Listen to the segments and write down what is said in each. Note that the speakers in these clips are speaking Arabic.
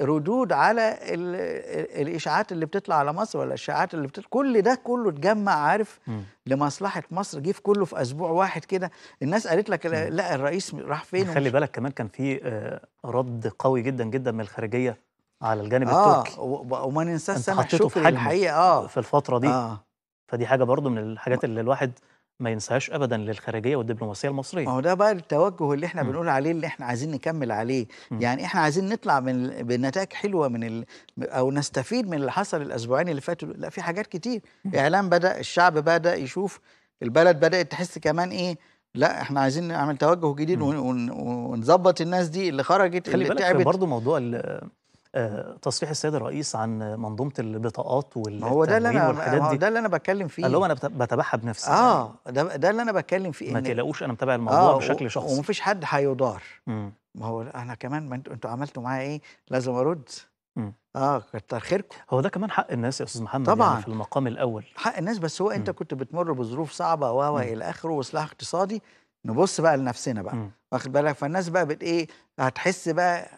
ردود على الاشاعات اللي بتطلع على مصر ولا الاشاعات اللي بتطلع كل ده كله اتجمع عارف م. لمصلحه مصر جه في كله في اسبوع واحد كده الناس قالت لك لا الرئيس راح فين خلي بالك كمان كان في آه، رد قوي جدا جدا من الخارجيه على الجانب آه التركي اه وما ننساش سامح شكري الحقيقه اه في الفتره دي آه فدي حاجه برضو من الحاجات اللي الواحد ما ينساهاش ابدا للخارجيه والدبلوماسيه المصريه ما هو ده بقى التوجه اللي احنا م. بنقول عليه اللي احنا عايزين نكمل عليه م. يعني احنا عايزين نطلع من بنتائج حلوه من ال... او نستفيد من اللي حصل الاسبوعين اللي فاتوا لا في حاجات كتير م. اعلام بدا الشعب بدا يشوف البلد بدات تحس كمان ايه لا احنا عايزين نعمل توجه جديد ونظبط الناس دي اللي خرجت خلي اللي بالك تعبت برضه موضوع تصريح السيد الرئيس عن منظومه البطاقات وال هو ده اللي انا ده اللي انا بتكلم فيه اللي هو انا بتابعها بنفسي اه ده ده اللي انا بتكلم فيه ما تقلقوش انا متابع الموضوع آه بشكل شخصي ومفيش حد هيضار ما هو انا كمان ما انتوا انتوا عملتوا معايا ايه لازم ارد مم. اه كتر خيركم هو ده كمان حق الناس يا استاذ محمد يعني طبعا يعني في المقام الاول حق الناس بس هو انت مم. كنت بتمر بظروف صعبه و الى اخره واصلاح اقتصادي نبص بقى لنفسنا بقى واخد بالك فالناس بقى بت ايه هتحس بقى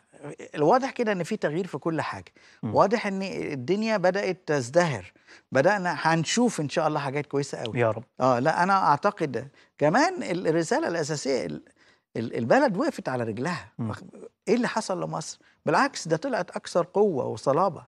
الواضح كده ان في تغيير في كل حاجه مم. واضح ان الدنيا بدات تزدهر بدانا هنشوف ان شاء الله حاجات كويسه قوي يا رب اه لا انا اعتقد كمان الرساله الاساسيه البلد وقفت على رجلها مم. ايه اللي حصل لمصر بالعكس ده طلعت اكثر قوه وصلابه